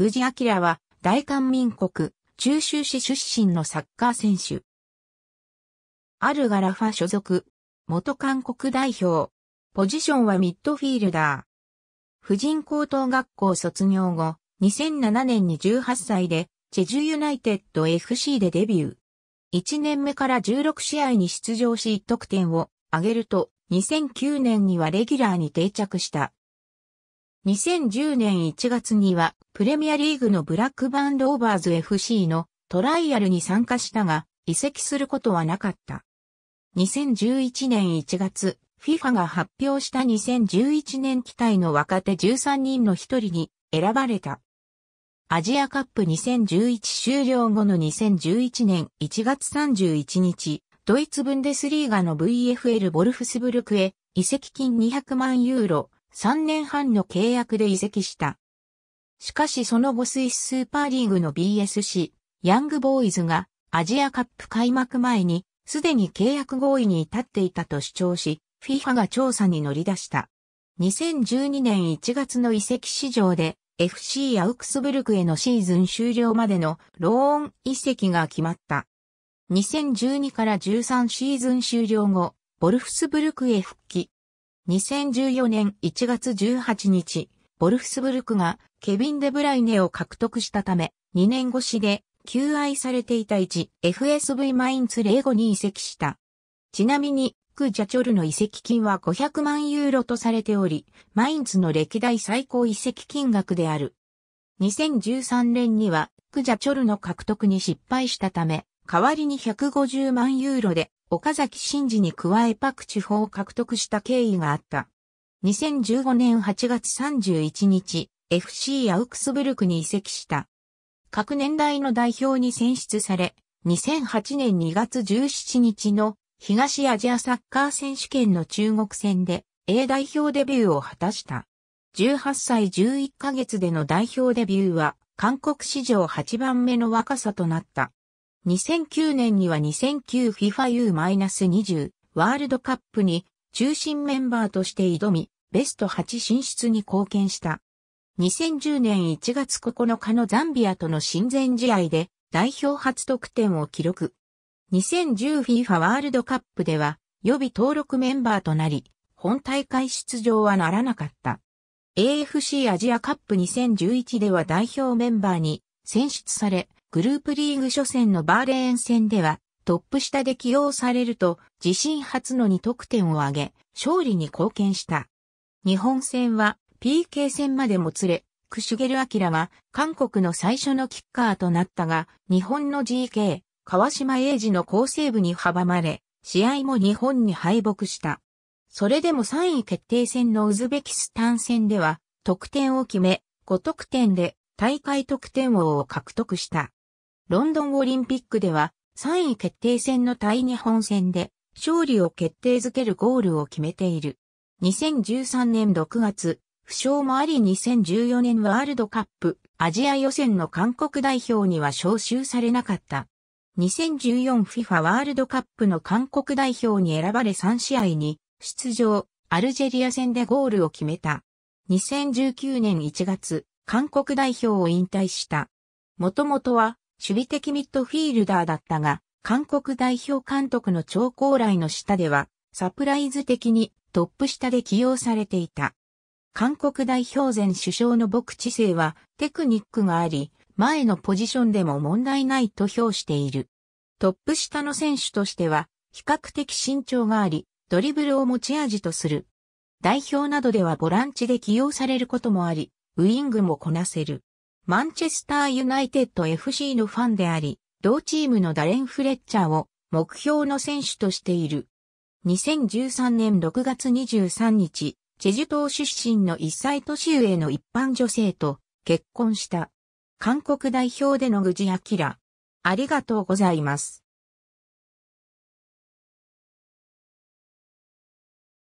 宮司明は、大韓民国、中州市出身のサッカー選手。アルガラファ所属、元韓国代表。ポジションはミッドフィールダー。婦人高等学校卒業後、2007年に18歳で、チェジュユナイテッド FC でデビュー。1年目から16試合に出場し1得点を挙げると、2009年にはレギュラーに定着した。2010年1月にはプレミアリーグのブラックバンドオーバーズ FC のトライアルに参加したが移籍することはなかった。2011年1月、FIFA が発表した2011年期待の若手13人の一人に選ばれた。アジアカップ2011終了後の2011年1月31日、ドイツブンデスリーガの VFL ボルフスブルクへ移籍金200万ユーロ、3年半の契約で移籍した。しかしその後スイススーパーリーグの BSC、ヤングボーイズがアジアカップ開幕前にすでに契約合意に至っていたと主張し、FIFA が調査に乗り出した。2012年1月の移籍市場で FC アウクスブルクへのシーズン終了までのローン移籍が決まった。2012から13シーズン終了後、ボルフスブルクへ復帰。2014年1月18日、ボルフスブルクがケビン・デブライネを獲得したため、2年越しで求愛されていた 1FSV マインツ0ゴに移籍した。ちなみに、ク・ジャチョルの移籍金は500万ユーロとされており、マインツの歴代最高移籍金額である。2013年には、ク・ジャチョルの獲得に失敗したため、代わりに150万ユーロで岡崎真嗣に加えパク地方を獲得した経緯があった。2015年8月31日、FC アウクスブルクに移籍した。各年代の代表に選出され、2008年2月17日の東アジアサッカー選手権の中国戦で A 代表デビューを果たした。18歳11ヶ月での代表デビューは韓国史上8番目の若さとなった。2009年には 2009FIFAU-20 ワールドカップに中心メンバーとして挑み、ベスト8進出に貢献した。2010年1月9日のザンビアとの親善試合で代表初得点を記録。2010FIFA ワールドカップでは予備登録メンバーとなり、本大会出場はならなかった。AFC アジアカップ2011では代表メンバーに選出され、グループリーグ初戦のバーレーン戦では、トップ下で起用されると、自身初の2得点を挙げ、勝利に貢献した。日本戦は PK 戦までもつれ、クシュゲル・アキラは韓国の最初のキッカーとなったが、日本の GK、川島英二の好セーブに阻まれ、試合も日本に敗北した。それでも3位決定戦のウズベキスタン戦では、得点を決め、5得点で大会得点王を獲得した。ロンドンオリンピックでは3位決定戦の対日本戦で勝利を決定づけるゴールを決めている。2013年6月、負傷もあり2014年ワールドカップアジア予選の韓国代表には招集されなかった。2014FIFA ワールドカップの韓国代表に選ばれ3試合に出場、アルジェリア戦でゴールを決めた。2019年1月、韓国代表を引退した。もともとは守備的ミッドフィールダーだったが、韓国代表監督の超高来の下では、サプライズ的にトップ下で起用されていた。韓国代表前首相の牧知性はテクニックがあり、前のポジションでも問題ないと評している。トップ下の選手としては、比較的身長があり、ドリブルを持ち味とする。代表などではボランチで起用されることもあり、ウイングもこなせる。マンチェスターユナイテッド FC のファンであり、同チームのダレン・フレッチャーを目標の選手としている。2013年6月23日、チェジュ島出身の1歳年上の一般女性と結婚した。韓国代表でのぐじあきら。ありがとうございます。